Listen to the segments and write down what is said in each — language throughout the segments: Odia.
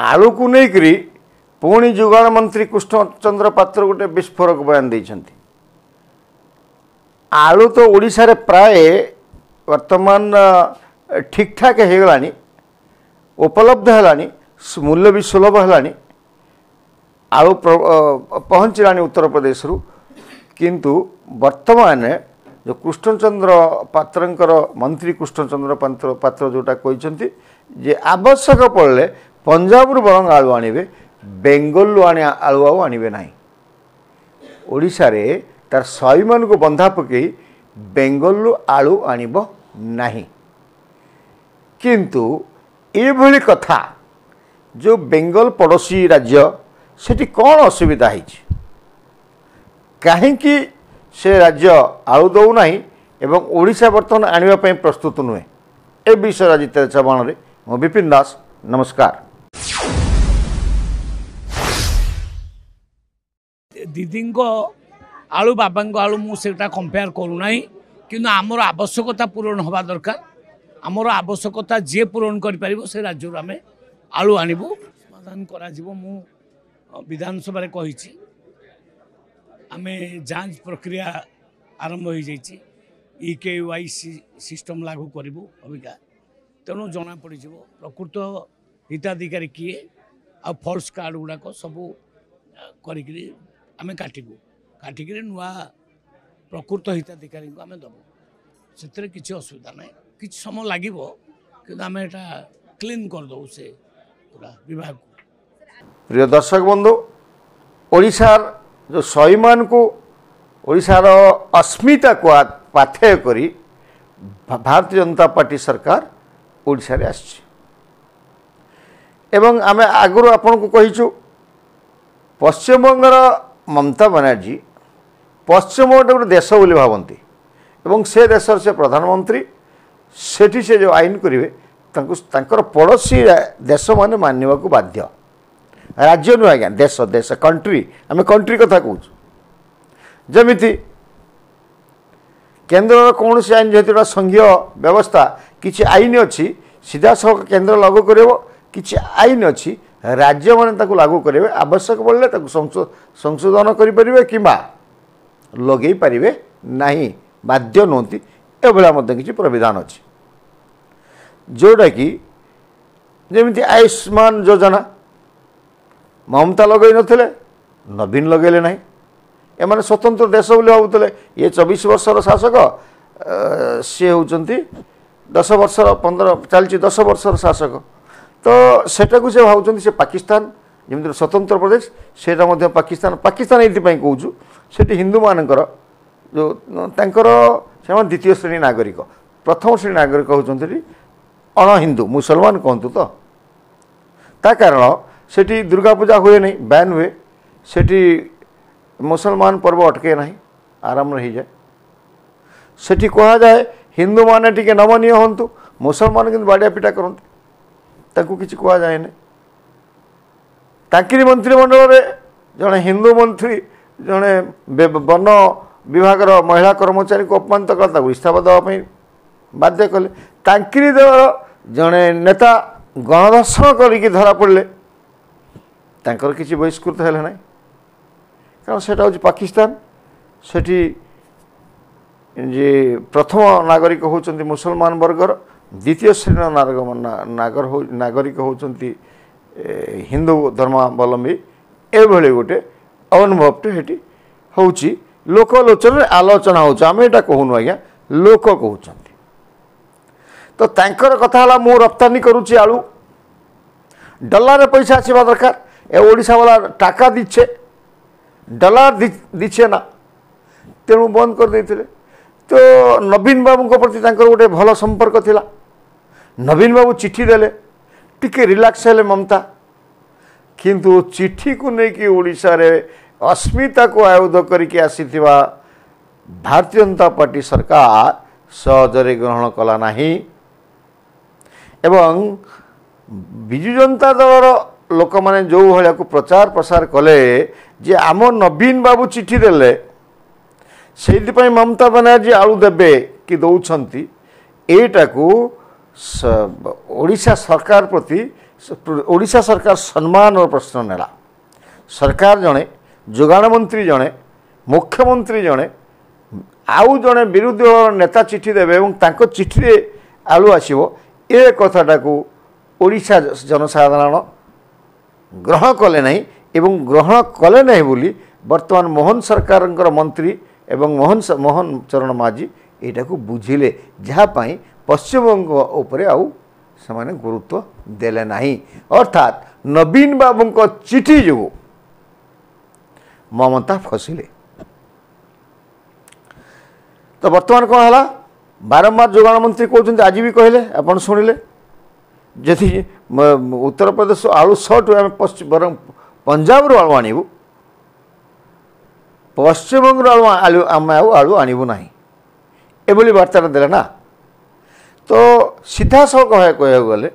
ଆଳୁକୁ ନେଇକରି ପୁଣି ଯୋଗାଣ ମନ୍ତ୍ରୀ କୃଷ୍ଣଚନ୍ଦ୍ର ପାତ୍ର ଗୋଟେ ବିସ୍ଫୋରକ ବୟାନ ଦେଇଛନ୍ତି ଆଳୁ ତ ଓଡ଼ିଶାରେ ପ୍ରାୟ ବର୍ତ୍ତମାନ ଠିକ୍ଠାକ୍ ହୋଇଗଲାଣି ଉପଲବ୍ଧ ହେଲାଣି ମୂଲ୍ୟ ବି ସୁଲଭ ହେଲାଣି ଆଳୁ ପହଞ୍ଚିଲାଣି ଉତ୍ତରପ୍ରଦେଶରୁ କିନ୍ତୁ ବର୍ତ୍ତମାନ ଯେଉଁ କୃଷ୍ଣଚନ୍ଦ୍ର ପାତ୍ରଙ୍କର ମନ୍ତ୍ରୀ କୃଷ୍ଣଚନ୍ଦ୍ର ପାତ୍ର ପାତ୍ର ଯେଉଁଟା କହିଛନ୍ତି ଯେ ଆବଶ୍ୟକ ପଡ଼ିଲେ ପଞ୍ଜାବରୁ ବରଂ ଆଳୁ ଆଣିବେ ବେଙ୍ଗଲରୁ ଆଣି ଆଳୁ ଆଉ ଆଣିବେ ନାହିଁ ଓଡ଼ିଶାରେ ତାର ସହିମାନଙ୍କୁ ବନ୍ଧା ପକାଇ ବେଙ୍ଗଲରୁ ଆଳୁ ଆଣିବ ନାହିଁ କିନ୍ତୁ ଏଭଳି କଥା ଯେଉଁ ବେଙ୍ଗଲ ପଡ଼ୋଶୀ ରାଜ୍ୟ ସେଠି କ'ଣ ଅସୁବିଧା ହେଇଛି କାହିଁକି ସେ ରାଜ୍ୟ ଆଳୁ ଦେଉନାହିଁ ଏବଂ ଓଡ଼ିଶା ବର୍ତ୍ତମାନ ଆଣିବା ପାଇଁ ପ୍ରସ୍ତୁତ ନୁହେଁ ଏ ବିଷୟରେ ଆଜି ତେଲ ଚବାଣରେ ମୁଁ ବିପିନ ଦାସ ନମସ୍କାର দিদিঙ্ক ଆଳୁ ବାବାଙ୍କ ଆଳୁ ମୁଁ ସେଇଟା କମ୍ପେୟାର କରୁନାହିଁ କିନ୍ତୁ ଆମର ଆବଶ୍ୟକତା ପୂରଣ ହେବା ଦରକାର ଆମର ଆବଶ୍ୟକତା ଯିଏ ପୂରଣ କରିପାରିବ ସେ ରାଜ୍ୟରୁ ଆମେ ଆଳୁ ଆଣିବୁ ସମାଧାନ କରାଯିବ ମୁଁ ବିଧାନସଭାରେ କହିଛି ଆମେ ଯାଞ୍ଚ ପ୍ରକ୍ରିୟା ଆରମ୍ଭ ହୋଇଯାଇଛି ଇ କେ ୱାଇ ସିଷ୍ଟମ୍ ଲାଗୁ କରିବୁ ଅବିକା ତେଣୁ ଜଣାପଡ଼ିଯିବ ପ୍ରକୃତ ହିତାଧିକାରୀ କିଏ ଆଉ ଫଲ୍ସ କାର୍ଡ଼ ଗୁଡ଼ାକ ସବୁ କରିକିରି ଆମେ କାଟିବୁ କାଟିକିରି ନୂଆ ପ୍ରକୃତ ହିତାଧିକାରୀଙ୍କୁ ଆମେ ଦେବୁ ସେଥିରେ କିଛି ଅସୁବିଧା ନାହିଁ କିଛି ସମୟ ଲାଗିବ କିନ୍ତୁ ଆମେ ଏଇଟା କ୍ଲିନ୍ କରିଦେବୁ ସେ ପୁରା ବିଭାଗକୁ ପ୍ରିୟ ଦର୍ଶକ ବନ୍ଧୁ ଓଡ଼ିଶାର ଯେଉଁ ଶହୀଦମାନଙ୍କୁ ଓଡ଼ିଶାର ଅସ୍ମିତାକୁ ପାଥେୟ କରି ଭାରତୀୟ ଜନତା ପାର୍ଟି ସରକାର ଓଡ଼ିଶାରେ ଆସିଛି ଏବଂ ଆମେ ଆଗରୁ ଆପଣଙ୍କୁ କହିଛୁ ପଶ୍ଚିମବଙ୍ଗର ମମତା ବାନାର୍ଜୀ ପଶ୍ଚିମବଙ୍ଗଟା ଗୋଟେ ଦେଶ ବୋଲି ଭାବନ୍ତି ଏବଂ ସେ ଦେଶର ସେ ପ୍ରଧାନମନ୍ତ୍ରୀ ସେଠି ସେ ଯେଉଁ ଆଇନ କରିବେ ତାଙ୍କୁ ତାଙ୍କର ପଡ଼ୋଶୀ ଦେଶମାନେ ମାନିବାକୁ ବାଧ୍ୟ ରାଜ୍ୟ ନୁହେଁ ଆଜ୍ଞା ଦେଶ ଦେଶ କଣ୍ଟ୍ରି ଆମେ କଣ୍ଟ୍ରି କଥା କହୁଛୁ ଯେମିତି କେନ୍ଦ୍ରର କୌଣସି ଆଇନ ଯେହେତୁ ଗୋଟେ ସଂଘୀୟ ବ୍ୟବସ୍ଥା କିଛି ଆଇନ ଅଛି ସିଧାସଳଖ କେନ୍ଦ୍ର ଲାଗୁ କରିବ କିଛି ଆଇନ ଅଛି ରାଜ୍ୟମାନେ ତାକୁ ଲାଗୁ କରିବେ ଆବଶ୍ୟକ ପଡ଼ିଲେ ତାକୁ ସଂଶୋଧନ କରିପାରିବେ କିମ୍ବା ଲଗେଇ ପାରିବେ ନାହିଁ ବାଧ୍ୟ ନୁହନ୍ତି ଏଭଳିଆ ମଧ୍ୟ କିଛି ପ୍ରବିଧାନ ଅଛି ଯେଉଁଟାକି ଯେମିତି ଆୟୁଷ୍ମାନ ଯୋଜନା ମମତା ଲଗେଇନଥିଲେ ନବୀନ ଲଗେଇଲେ ନାହିଁ ଏମାନେ ସ୍ୱତନ୍ତ୍ର ଦେଶ ବୋଲି ଭାବୁଥିଲେ ଇଏ ଚବିଶ ବର୍ଷର ଶାସକ ସିଏ ହେଉଛନ୍ତି ଦଶ ବର୍ଷର ପନ୍ଦର ଚାଲିଛି ଦଶ ବର୍ଷର ଶାସକ ତ ସେଟାକୁ ସେ ଭାବୁଛନ୍ତି ସେ ପାକିସ୍ତାନ ଯେମିତି ସ୍ୱତନ୍ତ୍ର ପ୍ରଦେଶ ସେଇଟା ମଧ୍ୟ ପାକିସ୍ତାନ ପାକିସ୍ତାନ ଏଇଥିପାଇଁ କହୁଛୁ ସେଠି ହିନ୍ଦୁମାନଙ୍କର ଯେଉଁ ତାଙ୍କର ସେମାନେ ଦ୍ୱିତୀୟ ଶ୍ରେଣୀ ନାଗରିକ ପ୍ରଥମ ଶ୍ରେଣୀ ନାଗରିକ ହେଉଛନ୍ତି ଅଣହିନ୍ଦୁ ମୁସଲମାନ କୁହନ୍ତୁ ତ ତା କାରଣ ସେଠି ଦୁର୍ଗାପୂଜା ହୁଏ ନାହିଁ ବ୍ୟାନ୍ ହୁଏ ସେଠି ମୁସଲମାନ ପର୍ବ ଅଟକେ ନାହିଁ ଆରାମରେ ହେଇଯାଏ ସେଠି କୁହାଯାଏ ହିନ୍ଦୁମାନେ ଟିକେ ନମନୀୟ ହୁଅନ୍ତୁ ମୁସଲମାନ କିନ୍ତୁ ବାଡ଼ିଆ ପିଟା କରନ୍ତି ତାକୁ କିଛି କୁହାଯାଏନି ତାଙ୍କରି ମନ୍ତ୍ରିମଣ୍ଡଳରେ ଜଣେ ହିନ୍ଦୁ ମନ୍ତ୍ରୀ ଜଣେ ବନ ବିଭାଗର ମହିଳା କର୍ମଚାରୀଙ୍କୁ ଅପମାନିତ କଲେ ତାକୁ ଇସ୍ତଫା ଦେବା ପାଇଁ ବାଧ୍ୟ କଲେ ତାଙ୍କରି ଦଳର ଜଣେ ନେତା ଗଣଧର୍ଷଣ କରିକି ଧରା ପଡ଼ିଲେ ତାଙ୍କର କିଛି ବହିଷ୍କୃତ ହେଲେ ନାହିଁ କାରଣ ସେଇଟା ହେଉଛି ପାକିସ୍ତାନ ସେଠି ଯିଏ ପ୍ରଥମ ନାଗରିକ ହେଉଛନ୍ତି ମୁସଲମାନ ବର୍ଗର ଦ୍ୱିତୀୟ ଶ୍ରେଣୀର ନାଗର ହେଉ ନାଗରିକ ହେଉଛନ୍ତି ହିନ୍ଦୁ ଧର୍ମାବଲମ୍ବୀ ଏଭଳି ଗୋଟେ ଅନୁଭବଟେ ସେଠି ହେଉଛି ଲୋକଲୋଚନରେ ଆଲୋଚନା ହେଉଛୁ ଆମେ ଏଇଟା କହୁନୁ ଆଜ୍ଞା ଲୋକ କହୁଛନ୍ତି ତ ତାଙ୍କର କଥା ହେଲା ମୁଁ ରପ୍ତାନୀ କରୁଛି ଆଳୁ ଡଲାରରେ ପଇସା ଆସିବା ଦରକାର ଏ ଓଡ଼ିଶାବାଲା ଟାକା ଦିଛେ ଡଲାର ଦିଛେ ନା ତେଣୁ ବନ୍ଦ କରିଦେଇଥିଲେ ତ ନବୀନ ବାବୁଙ୍କ ପ୍ରତି ତାଙ୍କର ଗୋଟେ ଭଲ ସମ୍ପର୍କ ଥିଲା ନବୀନ ବାବୁ ଚିଠି ଦେଲେ ଟିକେ ରିଲାକ୍ସ ହେଲେ ମମତା କିନ୍ତୁ ଚିଠିକୁ ନେଇକି ଓଡ଼ିଶାରେ ଅସ୍ମିତାକୁ ଆୟୁଧ କରିକି ଆସିଥିବା ଭାରତୀୟ ଜନତା ପାର୍ଟି ସରକାର ସହଜରେ ଗ୍ରହଣ କଲା ନାହିଁ ଏବଂ ବିଜୁ ଜନତା ଦଳର ଲୋକମାନେ ଯେଉଁ ଭଳିଆକୁ ପ୍ରଚାର ପ୍ରସାର କଲେ ଯେ ଆମ ନବୀନ ବାବୁ ଚିଠି ଦେଲେ ସେଇଥିପାଇଁ ମମତା ବାନାର୍ଜୀ ଆଳୁ ଦେବେ କି ଦେଉଛନ୍ତି ଏଇଟାକୁ ଓଡ଼ିଶା ସରକାର ପ୍ରତି ଓଡ଼ିଶା ସରକାର ସମ୍ମାନର ପ୍ରଶ୍ନ ନେଲା ସରକାର ଜଣେ ଯୋଗାଣ ମନ୍ତ୍ରୀ ଜଣେ ମୁଖ୍ୟମନ୍ତ୍ରୀ ଜଣେ ଆଉ ଜଣେ ବିରୋଧୀ ଦଳର ନେତା ଚିଠି ଦେବେ ଏବଂ ତାଙ୍କ ଚିଠିରେ ଆଳୁ ଆସିବ ଏ କଥାଟାକୁ ଓଡ଼ିଶା ଜନସାଧାରଣ ଗ୍ରହଣ କଲେ ନାହିଁ ଏବଂ ଗ୍ରହଣ କଲେ ନାହିଁ ବୋଲି ବର୍ତ୍ତମାନ ମୋହନ ସରକାରଙ୍କର ମନ୍ତ୍ରୀ ଏବଂ ମୋହନ ମୋହନ ଚରଣ ମାଝୀ ଏଇଟାକୁ ବୁଝିଲେ ଯାହା ପାଇଁ পশ্চিমবঙ্গ উপরে আউ সেমানে গুরুত্ব দেলে না অর্থাৎ নবীন বাবুঙ্ক চিঠি যোগ মমতা ফসিলে তো বর্তমান কোণ হল বারম্বার যোগাণ মন্ত্রী কৌন আজ বি কহিলে আপনার শুণিলে যদি উত্তরপ্রদেশ আলু সর্ট আমি পশ্চিম বরং পঞ্জাবর আলু আনবু পশ্চিমবঙ্গর আলু আলু আমি আলু আনবু না এভাবে বার্তাটা দেলে না ତୋ ସିଧାସଳଖ ଭାବେ କହିବାକୁ ଗଲେ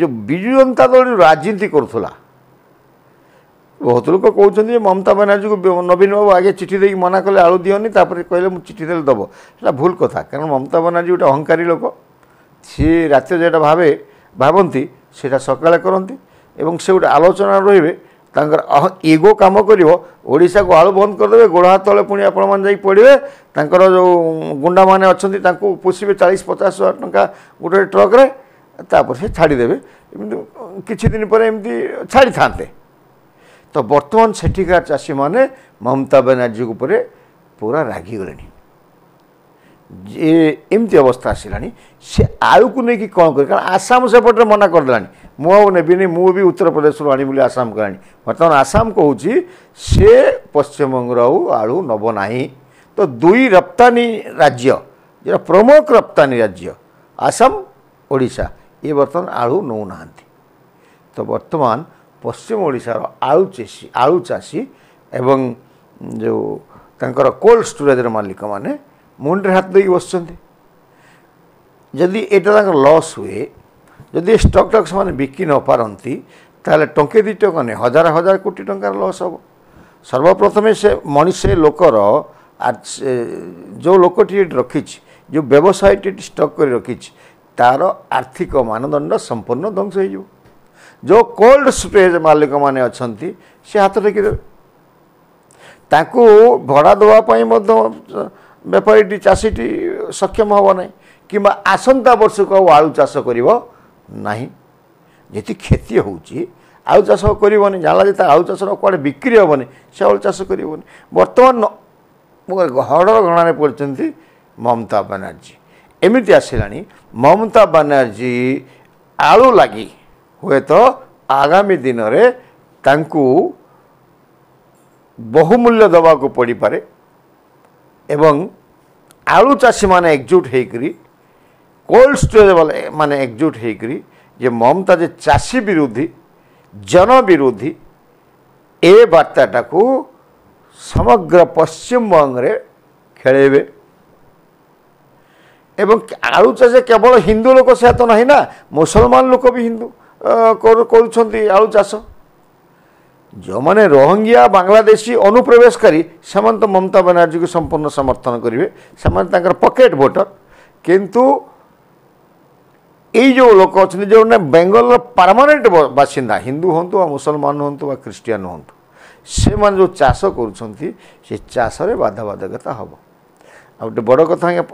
ଯେଉଁ ବିଜୁ ଜନତା ଦଳ ରାଜନୀତି କରୁଥିଲା ବହୁତ ଲୋକ କହୁଛନ୍ତି ଯେ ମମତା ବାନାର୍ଜୀକୁ ନବୀନ ବାବୁ ଆଗେ ଚିଠି ଦେଇକି ମନା କଲେ ଆଳୁ ଦିଅନି ତାପରେ କହିଲେ ମୁଁ ଚିଠି ଦେଲେ ଦେବ ସେଟା ଭୁଲ କଥା କାରଣ ମମତା ବାନାର୍ଜୀ ଗୋଟେ ଅହଙ୍କାରୀ ଲୋକ ସିଏ ରାତିରେ ଯେଉଁଟା ଭାବେ ଭାବନ୍ତି ସେଇଟା ସକାଳେ କରନ୍ତି ଏବଂ ସେ ଗୋଟେ ଆଲୋଚନା ରହିବେ ତାଙ୍କର ଇଗୋ କାମ କରିବ ଓଡ଼ିଶାକୁ ଆଳୁ ବନ୍ଦ କରିଦେବେ ଗୋଡ଼ ହାତ ତଳେ ପୁଣି ଆପଣମାନେ ଯାଇ ପଡ଼ିବେ ତାଙ୍କର ଯେଉଁ ଗୁଣ୍ଡାମାନେ ଅଛନ୍ତି ତାଙ୍କୁ ପୋଷିବେ ଚାଳିଶ ପଚାଶ ହଜାର ଟଙ୍କା ଗୋଟେ ଟ୍ରକ୍ରେ ତାପରେ ସେ ଛାଡ଼ିଦେବେ ଏମିତି କିଛି ଦିନ ପରେ ଏମିତି ଛାଡ଼ିଥାନ୍ତେ ତ ବର୍ତ୍ତମାନ ସେଠିକା ଚାଷୀମାନେ ମମତା ବାନାର୍ଜୀ ଉପରେ ପୁରା ରାଗିଗଲେଣି ଯେ ଏମିତି ଅବସ୍ଥା ଆସିଲାଣି ସେ ଆଳୁକୁ ନେଇକି କ'ଣ କରିବେ କାରଣ ଆସାମ ସେପଟରେ ମନା କରିଦେଲାଣି मुबिनी मु भी उत्तर प्रदेश आने बोली आसाम को आनी बर्तमान आसाम कौच से पश्चिम बंगर आलु नबना तो दुई रप्तानी राज्य जो प्रमुख रप्तानी राज्य आसाम ओडा ये बर्तमान आलु नौना तो बर्तमान पश्चिम ओडार आलु चेषी आलु चाषी एवं जो तर कोल्ड स्टोरेजर मालिक मैंने मुंडे हाथ दे बस यदि यहाँ लॉस हुए ଯଦି ଏ ଷ୍ଟକ୍ ଟକ୍ ସେମାନେ ବିକି ନ ପାରନ୍ତି ତାହେଲେ ଟଙ୍କେ ଦୁଇ ଟଙ୍କା ନାହିଁ ହଜାର ହଜାର କୋଟି ଟଙ୍କାର ଲସ୍ ହେବ ସର୍ବପ୍ରଥମେ ସେ ମଣିଷେ ଲୋକର ଯେଉଁ ଲୋକଟି ଏଠି ରଖିଛି ଯେଉଁ ବ୍ୟବସାୟଟି ଏଠି ଷ୍ଟକ୍ କରି ରଖିଛି ତା'ର ଆର୍ଥିକ ମାନଦଣ୍ଡ ସମ୍ପୂର୍ଣ୍ଣ ଧ୍ୱଂସ ହୋଇଯିବ ଯେଉଁ କୋଲ୍ଡ ଷ୍ଟୋରେଜ୍ ମାଲିକମାନେ ଅଛନ୍ତି ସେ ହାତ ଟେକିଦେବେ ତାଙ୍କୁ ଭଡ଼ା ଦେବା ପାଇଁ ମଧ୍ୟ ବେପାରୀଟି ଚାଷୀଟି ସକ୍ଷମ ହେବ ନାହିଁ କିମ୍ବା ଆସନ୍ତା ବର୍ଷକୁ ଆଉ ଆଳୁ ଚାଷ କରିବ ନାହିଁ ଯେତିକି କ୍ଷତି ହେଉଛି ଆଉ ଚାଷ କରିବନି ଜାଣିଲା ଯେ ତା ଆଉ ଚାଷର କୁଆଡ଼େ ବିକ୍ରି ହେବନି ସେ ଆଉ ଚାଷ କରିବନି ବର୍ତ୍ତମାନ ହଡ଼ର ଘଣାରେ ପଡ଼ିଛନ୍ତି ମମତା ବାନାର୍ଜୀ ଏମିତି ଆସିଲାଣି ମମତା ବାନାର୍ଜୀ ଆଳୁ ଲାଗି ହୁଏତ ଆଗାମୀ ଦିନରେ ତାଙ୍କୁ ବହୁମୂଲ୍ୟ ଦେବାକୁ ପଡ଼ିପାରେ ଏବଂ ଆଳୁ ଚାଷୀମାନେ ଏକଜୁଟ୍ ହୋଇକରି কোল্ড স্টোরেজ বলে মানে একজুট হয়েকি যে মমতা যে চাষি বিরোধী জনবিরোধী এ বার্তাটাকু সমগ্র পশ্চিমবঙ্গে খেলেবে এবং আলু চাষে কেবল হিন্দু লোক সে তো না না মুসলমান লোক বি হিন্দু করছেন আলু চাষ যে রোহিঙ্গিয়া ବାଂଲାଦେଶୀ অনুপ্রবেশকারী সে মমতা ব্যানার্জী সম্পূর্ণ সমর্থন করবে সে তাঁর পকেট ভোটর কিন্তু ଏଇ ଯେଉଁ ଲୋକ ଅଛନ୍ତି ଯେଉଁମାନେ ବେଙ୍ଗଲର ପରମାନେଣ୍ଟ ବାସିନ୍ଦା ହିନ୍ଦୁ ହୁଅନ୍ତୁ ବା ମୁସଲମାନ ହୁଅନ୍ତୁ ବା ଖ୍ରୀଷ୍ଟିଆନ ହୁଅନ୍ତୁ ସେମାନେ ଯେଉଁ ଚାଷ କରୁଛନ୍ତି ସେ ଚାଷରେ ବାଧାବାଧକତା ହେବ ଆଉ ଗୋଟେ ବଡ଼ କଥା ଆଜ୍ଞା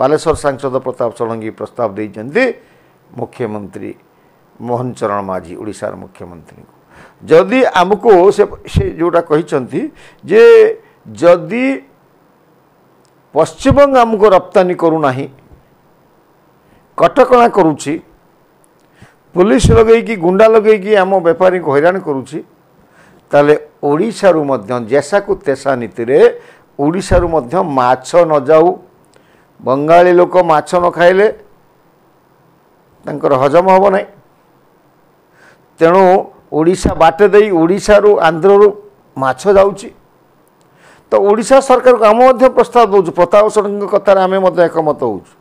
ବାଲେଶ୍ୱର ସାଂସଦ ପ୍ରତାପ ଷଡ଼ଙ୍ଗୀ ପ୍ରସ୍ତାବ ଦେଇଛନ୍ତି ମୁଖ୍ୟମନ୍ତ୍ରୀ ମୋହନ ଚରଣ ମାଝୀ ଓଡ଼ିଶାର ମୁଖ୍ୟମନ୍ତ୍ରୀଙ୍କୁ ଯଦି ଆମକୁ ସେ ସେ ଯେଉଁଟା କହିଛନ୍ତି ଯେ ଯଦି ପଶ୍ଚିମବଙ୍ଗ ଆମକୁ ରପ୍ତାନି କରୁନାହିଁ କଟକଣା କରୁଛି ପୋଲିସ ଲଗେଇକି ଗୁଣ୍ଡା ଲଗେଇକି ଆମ ବେପାରୀଙ୍କୁ ହଇରାଣ କରୁଛି ତାହେଲେ ଓଡ଼ିଶାରୁ ମଧ୍ୟ ଯେସାକୁ ତେସା ନୀତିରେ ଓଡ଼ିଶାରୁ ମଧ୍ୟ ମାଛ ନ ଯାଉ ବଙ୍ଗାଳୀ ଲୋକ ମାଛ ନ ଖାଇଲେ ତାଙ୍କର ହଜମ ହେବ ନାହିଁ ତେଣୁ ଓଡ଼ିଶା ବାଟେ ଦେଇ ଓଡ଼ିଶାରୁ ଆନ୍ଧ୍ରରୁ ମାଛ ଯାଉଛି ତ ଓଡ଼ିଶା ସରକାରକୁ ଆମେ ମଧ୍ୟ ପ୍ରସ୍ତାବ ଦେଉଛୁ ପ୍ରତାପ ଷଡ଼ଙ୍ଗୀଙ୍କ କଥାରେ ଆମେ ମଧ୍ୟ ଏକମତ ହେଉଛୁ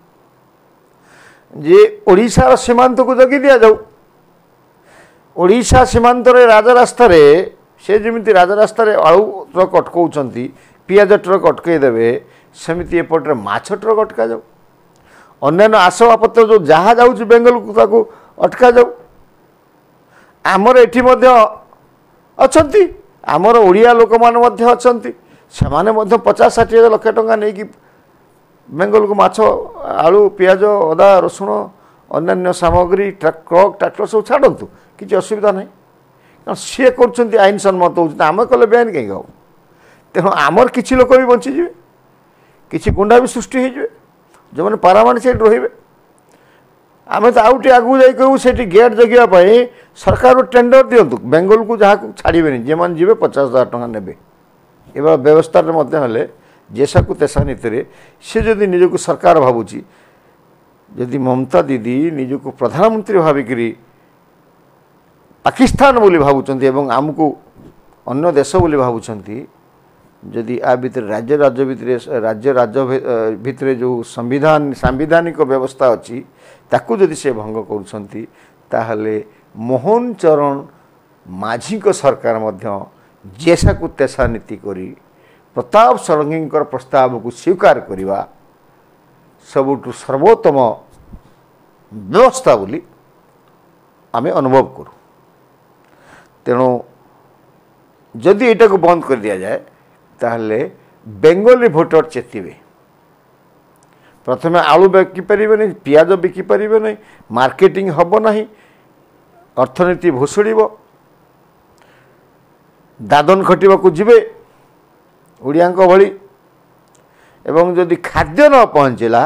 ଯେ ଓଡ଼ିଶାର ସୀମାନ୍ତକୁ ଜଗି ଦିଆଯାଉ ଓଡ଼ିଶା ସୀମାନ୍ତରେ ରାଜରାସ୍ତାରେ ସେ ଯେମିତି ରାଜରାସ୍ତାରେ ଆଳୁ ଟ୍ରକ୍ ଅଟକାଉଛନ୍ତି ପିଆଜ ଟ୍ରକ୍ ଅଟକାଇ ଦେବେ ସେମିତି ଏପଟରେ ମାଛ ଟ୍ରକ୍ ଅଟକାଯାଉ ଅନ୍ୟାନ୍ୟ ଆସବାବପତ୍ର ଯେଉଁ ଯାହା ଯାଉଛି ବେଙ୍ଗଲକୁ ତାକୁ ଅଟକାଯାଉ ଆମର ଏଠି ମଧ୍ୟ ଅଛନ୍ତି ଆମର ଓଡ଼ିଆ ଲୋକମାନେ ମଧ୍ୟ ଅଛନ୍ତି ସେମାନେ ମଧ୍ୟ ପଚାଶ ଷାଠିଏ ହଜାର ଲକ୍ଷ ଟଙ୍କା ନେଇକି ବେଙ୍ଗଲକୁ ମାଛ ଆଳୁ ପିଆଜ ଅଦା ରସୁଣ ଅନ୍ୟାନ୍ୟ ସାମଗ୍ରୀ ଟ୍ରକ୍ ଟ୍ରାକ୍ଟର ସବୁ ଛାଡ଼ନ୍ତୁ କିଛି ଅସୁବିଧା ନାହିଁ କାରଣ ସିଏ କରୁଛନ୍ତି ଆଇନ ସମ୍ମତ ହେଉଛନ୍ତି ଆମେ କଲେ ବେଆଇନ କାହିଁକି ହେବ ତେଣୁ ଆମର କିଛି ଲୋକ ବି ବଞ୍ଚିଯିବେ କିଛି ଗୁଣ୍ଡା ବି ସୃଷ୍ଟି ହୋଇଯିବେ ଯେଉଁମାନେ ପାରାମାନେ ସେଇଠି ରହିବେ ଆମେ ତ ଆଉ ଟିକେ ଆଗକୁ ଯାଇ କହିବୁ ସେଇଠି ଗେଟ୍ ଜଗିବା ପାଇଁ ସରକାର ଟେଣ୍ଡର ଦିଅନ୍ତୁ ବେଙ୍ଗଲକୁ ଯାହାକୁ ଛାଡ଼ିବେନି ଯେଉଁମାନେ ଯିବେ ପଚାଶ ହଜାର ଟଙ୍କା ନେବେ ଏଭଳି ବ୍ୟବସ୍ଥାରେ ମଧ୍ୟ ହେଲେ ଯେସାକୁ ତେସା ନୀତିରେ ସେ ଯଦି ନିଜକୁ ସରକାର ଭାବୁଛି ଯଦି ମମତା ଦିଦି ନିଜକୁ ପ୍ରଧାନମନ୍ତ୍ରୀ ଭାବିକରି ପାକିସ୍ତାନ ବୋଲି ଭାବୁଛନ୍ତି ଏବଂ ଆମକୁ ଅନ୍ୟ ଦେଶ ବୋଲି ଭାବୁଛନ୍ତି ଯଦି ଆ ଭିତରେ ରାଜ୍ୟ ରାଜ୍ୟ ଭିତରେ ରାଜ୍ୟ ରାଜ୍ୟ ଭିତରେ ଯେଉଁ ସମ୍ବିଧାନ ସାମ୍ବିଧାନିକ ବ୍ୟବସ୍ଥା ଅଛି ତାକୁ ଯଦି ସେ ଭଙ୍ଗ କରୁଛନ୍ତି ତାହେଲେ ମୋହନ ଚରଣ ମାଝିଙ୍କ ସରକାର ମଧ୍ୟ ଯେସାକୁ ତେସା ନୀତି କରି ପ୍ରତାପ ଷଡ଼ଙ୍ଗୀଙ୍କର ପ୍ରସ୍ତାବକୁ ସ୍ୱୀକାର କରିବା ସବୁଠୁ ସର୍ବୋତ୍ତମ ବ୍ୟବସ୍ଥା ବୋଲି ଆମେ ଅନୁଭବ କରୁ ତେଣୁ ଯଦି ଏଇଟାକୁ ବନ୍ଦ କରି ଦିଆଯାଏ ତାହେଲେ ବେଙ୍ଗଲୀ ଭୋଟର ଚେତିବେ ପ୍ରଥମେ ଆଳୁ ବିକିପାରିବେନି ପିଆଜ ବିକିପାରିବେନି ମାର୍କେଟିଂ ହେବ ନାହିଁ ଅର୍ଥନୀତି ଭୁଷୁଡ଼ିବ ଦାଦନ ଖଟିବାକୁ ଯିବେ ଓଡ଼ିଆଙ୍କ ଭଳି ଏବଂ ଯଦି ଖାଦ୍ୟ ନ ପହଞ୍ଚିଲା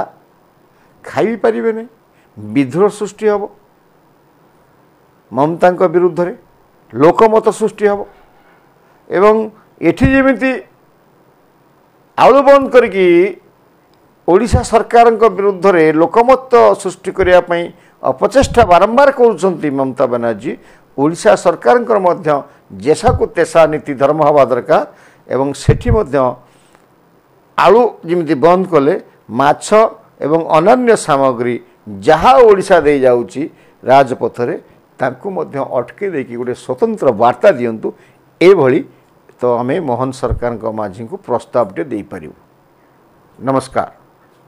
ଖାଇପାରିବେନି ବିଦ୍ରୋହ ସୃଷ୍ଟି ହେବ ମମତାଙ୍କ ବିରୁଦ୍ଧରେ ଲୋକମତ ସୃଷ୍ଟି ହେବ ଏବଂ ଏଠି ଯେମିତି ଆଳୁ ବନ୍ଦ କରିକି ଓଡ଼ିଶା ସରକାରଙ୍କ ବିରୁଦ୍ଧରେ ଲୋକମତ ସୃଷ୍ଟି କରିବା ପାଇଁ ଅପଚେଷ୍ଟା ବାରମ୍ବାର କରୁଛନ୍ତି ମମତା ବାନାର୍ଜୀ ଓଡ଼ିଶା ସରକାରଙ୍କର ମଧ୍ୟ ଯେସାକୁ ତେସା ନୀତି ଧର୍ମ ହେବା ଦରକାର ଏବଂ ସେଠି ମଧ୍ୟ ଆଳୁ ଯେମିତି ବନ୍ଦ କଲେ ମାଛ ଏବଂ ଅନ୍ୟାନ୍ୟ ସାମଗ୍ରୀ ଯାହା ଓଡ଼ିଶା ଦେଇଯାଉଛି ରାଜପଥରେ ତାଙ୍କୁ ମଧ୍ୟ ଅଟକେଇ ଦେଇକି ଗୋଟେ ସ୍ୱତନ୍ତ୍ର ବାର୍ତ୍ତା ଦିଅନ୍ତୁ ଏଭଳି ତ ଆମେ ମୋହନ ସରକାରଙ୍କ ମାଝିଙ୍କୁ ପ୍ରସ୍ତାବଟିଏ ଦେଇପାରିବୁ ନମସ୍କାର